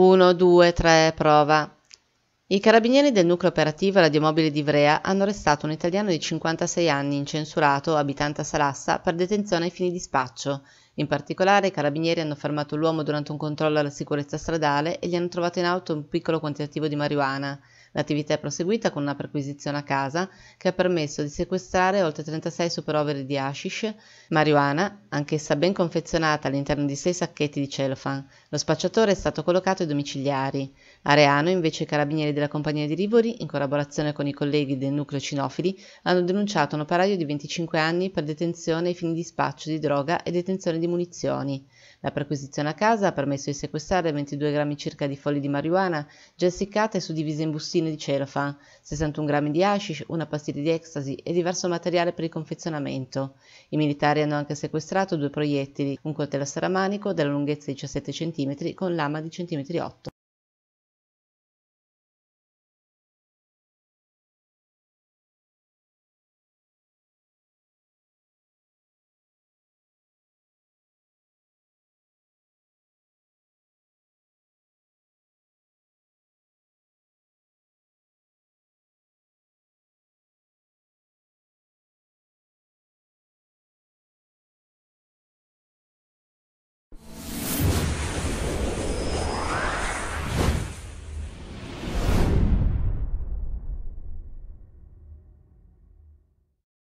1, 2, 3, prova. I carabinieri del nucleo operativo radiomobile di Ivrea hanno arrestato un italiano di 56 anni incensurato, abitante a Salassa, per detenzione ai fini di spaccio. In particolare, i carabinieri hanno fermato l'uomo durante un controllo alla sicurezza stradale e gli hanno trovato in auto un piccolo quantitativo di marijuana. L'attività è proseguita con una perquisizione a casa che ha permesso di sequestrare oltre 36 superoveri di hashish, marijuana, anch'essa ben confezionata all'interno di sei sacchetti di cellophane. Lo spacciatore è stato collocato ai domiciliari. A Reano, invece, i carabinieri della compagnia di Rivoli, in collaborazione con i colleghi del nucleo cinofili, hanno denunciato un operaio di 25 anni per detenzione ai fini di spaccio di droga e detenzione di munizioni. La perquisizione a casa ha permesso di sequestrare 22 grammi circa di fogli di marijuana, già essiccate e suddivise in bustine bottino di cellophane, 61 grammi di hashish, una pastiglia di ecstasy e diverso materiale per il confezionamento. I militari hanno anche sequestrato due proiettili, un coltello a saramanico della lunghezza di 17 cm con lama di 1,8 cm.